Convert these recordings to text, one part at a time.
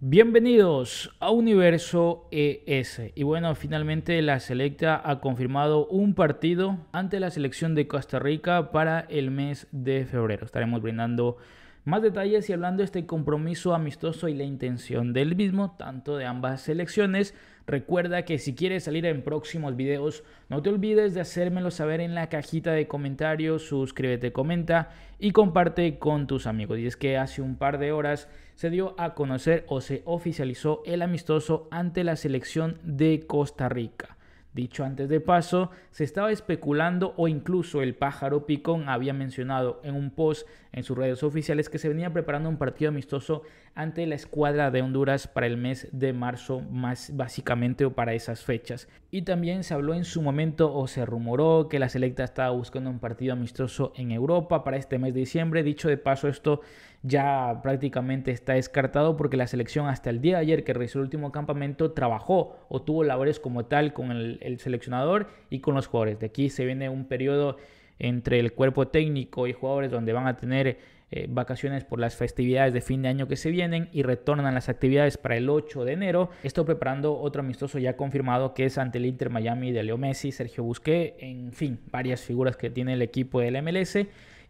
Bienvenidos a Universo ES. Y bueno, finalmente la selecta ha confirmado un partido ante la selección de Costa Rica para el mes de febrero. Estaremos brindando más detalles y hablando de este compromiso amistoso y la intención del mismo, tanto de ambas selecciones, recuerda que si quieres salir en próximos videos, no te olvides de hacérmelo saber en la cajita de comentarios, suscríbete, comenta y comparte con tus amigos. Y es que hace un par de horas se dio a conocer o se oficializó el amistoso ante la selección de Costa Rica. Dicho antes de paso, se estaba especulando o incluso el pájaro Picón había mencionado en un post en sus redes oficiales que se venía preparando un partido amistoso ante la escuadra de Honduras para el mes de marzo más básicamente o para esas fechas. Y también se habló en su momento o se rumoró que la selecta estaba buscando un partido amistoso en Europa para este mes de diciembre. Dicho de paso, esto ya prácticamente está descartado porque la selección hasta el día de ayer que realizó el último campamento trabajó o tuvo labores como tal con el, el seleccionador y con los jugadores. De aquí se viene un periodo entre el cuerpo técnico y jugadores donde van a tener eh, vacaciones por las festividades de fin de año que se vienen y retornan las actividades para el 8 de enero. Estoy preparando otro amistoso ya confirmado que es ante el Inter Miami de Leo Messi, Sergio Busqué, en fin, varias figuras que tiene el equipo del MLS.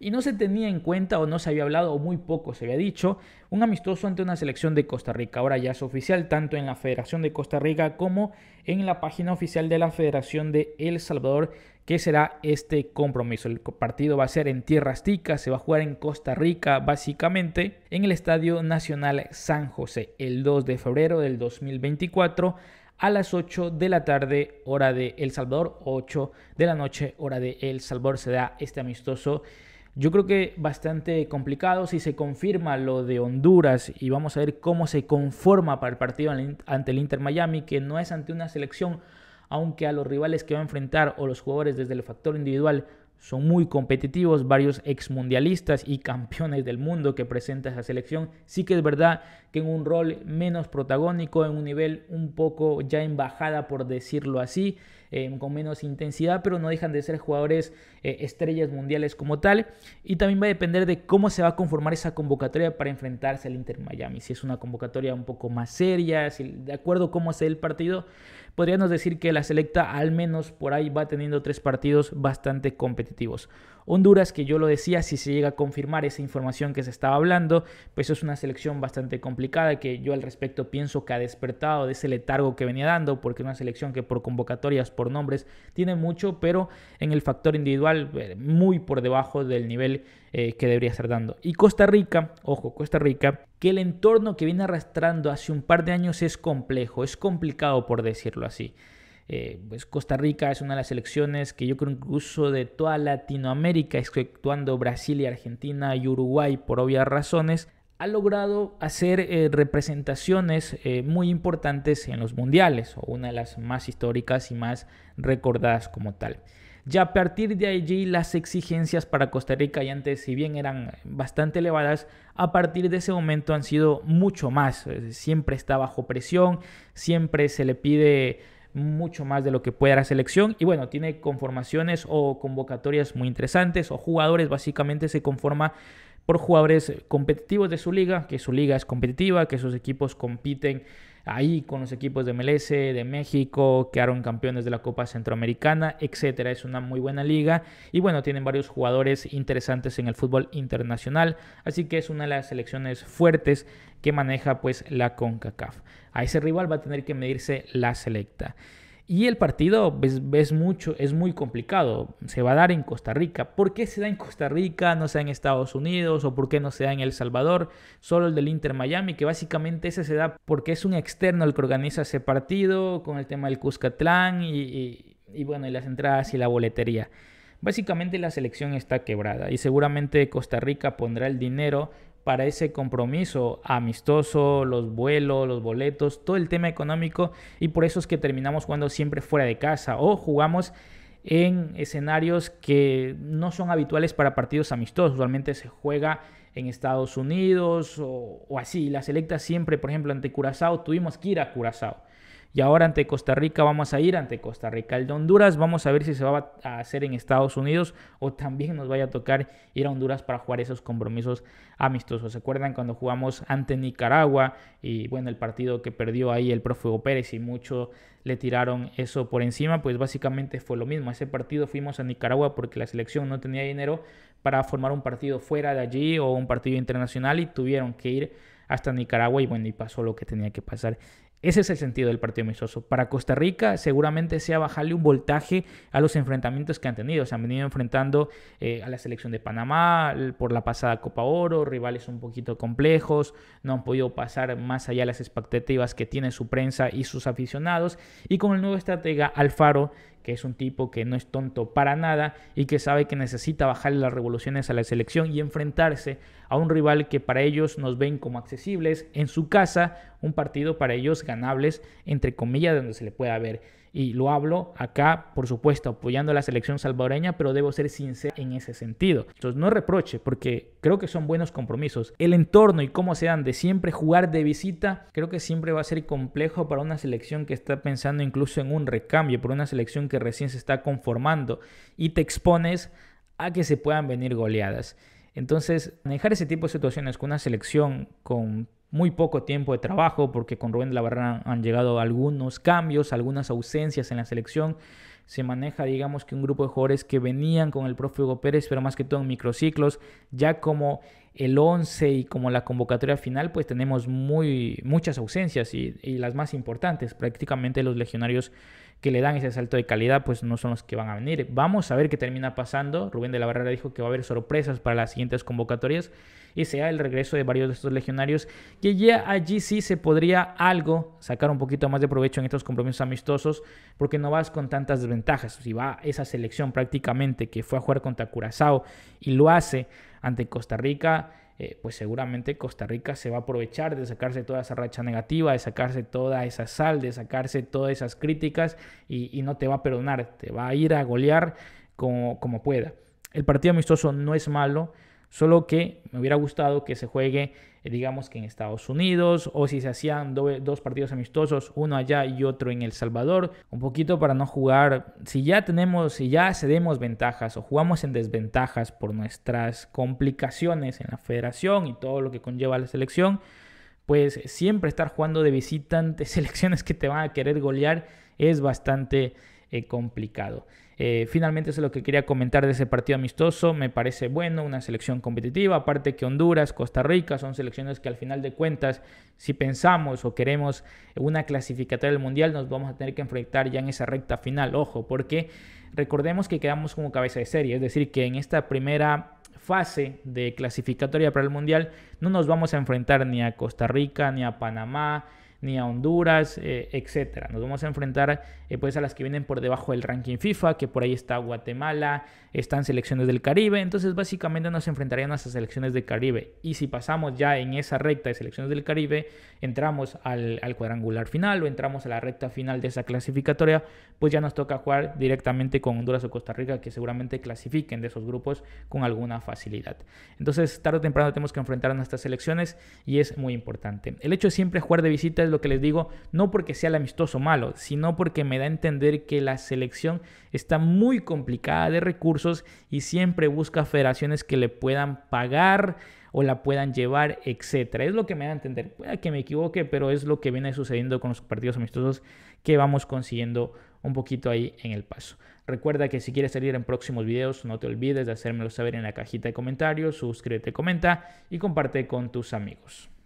Y no se tenía en cuenta o no se había hablado o muy poco se había dicho un amistoso ante una selección de Costa Rica. Ahora ya es oficial tanto en la Federación de Costa Rica como en la página oficial de la Federación de El Salvador ¿Qué será este compromiso? El partido va a ser en tierras ticas, se va a jugar en Costa Rica básicamente en el Estadio Nacional San José el 2 de febrero del 2024 a las 8 de la tarde hora de El Salvador, 8 de la noche hora de El Salvador se da este amistoso. Yo creo que bastante complicado si se confirma lo de Honduras y vamos a ver cómo se conforma para el partido ante el Inter Miami, que no es ante una selección aunque a los rivales que va a enfrentar o los jugadores desde el factor individual son muy competitivos, varios exmundialistas y campeones del mundo que presenta esa selección. Sí que es verdad que en un rol menos protagónico, en un nivel un poco ya en bajada por decirlo así, Em, con menos intensidad, pero no dejan de ser jugadores eh, estrellas mundiales como tal. Y también va a depender de cómo se va a conformar esa convocatoria para enfrentarse al Inter Miami. Si es una convocatoria un poco más seria, de acuerdo a cómo sea el partido, podríamos decir que la selecta al menos por ahí va teniendo tres partidos bastante competitivos. Honduras, que yo lo decía, si se llega a confirmar esa información que se estaba hablando, pues es una selección bastante complicada que yo al respecto pienso que ha despertado de ese letargo que venía dando, porque es una selección que por convocatorias por nombres, tiene mucho, pero en el factor individual eh, muy por debajo del nivel eh, que debería estar dando. Y Costa Rica, ojo, Costa Rica, que el entorno que viene arrastrando hace un par de años es complejo, es complicado por decirlo así. Eh, pues Costa Rica es una de las selecciones que yo creo incluso de toda Latinoamérica, exceptuando Brasil y Argentina y Uruguay por obvias razones, ha logrado hacer eh, representaciones eh, muy importantes en los mundiales, o una de las más históricas y más recordadas como tal. Ya a partir de allí las exigencias para Costa Rica y antes, si bien eran bastante elevadas, a partir de ese momento han sido mucho más. Siempre está bajo presión, siempre se le pide mucho más de lo que pueda la selección y bueno, tiene conformaciones o convocatorias muy interesantes o jugadores básicamente se conforma por jugadores eh, competitivos de su liga, que su liga es competitiva, que sus equipos compiten ahí con los equipos de MLS, de México, quedaron campeones de la Copa Centroamericana, etcétera. Es una muy buena liga y bueno, tienen varios jugadores interesantes en el fútbol internacional, así que es una de las selecciones fuertes que maneja pues la CONCACAF. A ese rival va a tener que medirse la selecta. Y el partido es, mucho, es muy complicado. Se va a dar en Costa Rica. ¿Por qué se da en Costa Rica, no sea en Estados Unidos o por qué no se da en El Salvador? Solo el del Inter Miami, que básicamente ese se da porque es un externo el que organiza ese partido con el tema del Cuscatlán bueno, y las entradas y la boletería. Básicamente la selección está quebrada y seguramente Costa Rica pondrá el dinero para ese compromiso amistoso, los vuelos, los boletos, todo el tema económico y por eso es que terminamos jugando siempre fuera de casa o jugamos en escenarios que no son habituales para partidos amistosos, usualmente se juega en Estados Unidos o, así, la selecta siempre, por ejemplo, ante Curazao tuvimos que ir a Curazao. Y ahora ante Costa Rica vamos a ir ante Costa Rica. El de Honduras vamos a ver si se va a hacer en Estados Unidos o también nos vaya a tocar ir a Honduras para jugar esos compromisos amistosos. ¿Se acuerdan cuando jugamos ante Nicaragua y bueno, el partido que perdió ahí el prófugo Pérez y mucho le tiraron eso por encima? Pues básicamente fue lo mismo. Ese partido fuimos a Nicaragua porque la selección no tenía dinero para formar un partido fuera de allí o un partido internacional y tuvieron que ir hasta Nicaragua y bueno, y pasó lo que tenía que pasar. Ese es el sentido del partido misoso. Para Costa Rica seguramente sea bajarle un voltaje a los enfrentamientos que han tenido. Se han venido enfrentando eh, a la selección de Panamá por la pasada Copa Oro, rivales un poquito complejos, no han podido pasar más allá de las expectativas que tiene su prensa y sus aficionados. Y con el nuevo estratega Alfaro, que es un tipo que no es tonto para nada y que sabe que necesita bajarle las revoluciones a la selección y enfrentarse a un rival que para ellos nos ven como accesibles en su casa, un partido para ellos ganables, entre comillas, donde se le pueda ver. Y lo hablo acá, por supuesto, apoyando a la selección salvadoreña, pero debo ser sincero en ese sentido. Entonces, no reproche, porque creo que son buenos compromisos. El entorno y cómo se dan de siempre jugar de visita, creo que siempre va a ser complejo para una selección que está pensando incluso en un recambio, por una selección que recién se está conformando y te expones a que se puedan venir goleadas. Entonces, manejar ese tipo de situaciones con una selección con muy poco tiempo de trabajo, porque con Rubén de la Barrera han llegado algunos cambios, algunas ausencias en la selección. Se maneja, digamos, que un grupo de jugadores que venían con el profe Hugo Pérez, pero más que todo en microciclos, ya como el 11 y como la convocatoria final, pues tenemos muy, muchas ausencias y, y las más importantes. Prácticamente los legionarios que le dan ese salto de calidad, pues no son los que van a venir. Vamos a ver qué termina pasando. Rubén de la Barrera dijo que va a haber sorpresas para las siguientes convocatorias y sea el regreso de varios de estos legionarios, que ya allí sí se podría algo sacar un poquito más de provecho en estos compromisos amistosos, porque no vas con tantas desventajas. Si va esa selección prácticamente que fue a jugar contra Curazao y lo hace ante Costa Rica, eh, pues seguramente Costa Rica se va a aprovechar de sacarse toda esa racha negativa, de sacarse toda esa sal, de sacarse todas esas críticas y, no te va a perdonar, te va a ir a golear como pueda. El partido amistoso no es malo, solo que me hubiera gustado que se juegue eh, digamos que en Estados Unidos, o si se hacían dos partidos amistosos, uno allá y otro en El Salvador, un poquito para no jugar, si ya tenemos, si ya cedemos ventajas o jugamos en desventajas por nuestras complicaciones en la federación y todo lo que conlleva la selección, pues siempre estar jugando de visita ante selecciones que te van a querer golear es bastante eh, complicado. Eh, finalmente eso es lo que quería comentar de ese partido amistoso. Me parece bueno, una selección competitiva. Aparte que Honduras, Costa Rica son selecciones que al final de cuentas, si pensamos o queremos una clasificatoria del Mundial, nos vamos a tener que enfrentar ya en esa recta final. Ojo, porque recordemos que quedamos como cabeza de serie. Es decir, que en esta primera fase de clasificatoria para el Mundial no nos vamos a enfrentar ni a Costa Rica, ni a Panamá, ni a Honduras, eh, etcétera. Nos vamos a enfrentar eh, pues a las que vienen por debajo del ranking FIFA, que por ahí está Guatemala, están selecciones del Caribe, entonces básicamente nos enfrentarían a esas selecciones del Caribe. Y si pasamos ya en esa recta de selecciones del Caribe, entramos al, cuadrangular final o entramos a la recta final de esa clasificatoria, pues ya nos toca jugar directamente con Honduras o Costa Rica, que seguramente clasifiquen de esos grupos con alguna facilidad. Entonces tarde o temprano tenemos que enfrentar a nuestras selecciones y es muy importante. El hecho de siempre jugar de visitas lo que les digo, no porque sea el amistoso malo, sino porque me da a entender que la selección está muy complicada de recursos y siempre busca federaciones que le puedan pagar o la puedan llevar, etcétera. Es lo que me da a entender. Puede que me equivoque, pero es lo que viene sucediendo con los partidos amistosos que vamos consiguiendo un poquito ahí en el paso. Recuerda que si quieres salir en próximos videos, no te olvides de hacérmelo saber en la cajita de comentarios, suscríbete, comenta y comparte con tus amigos.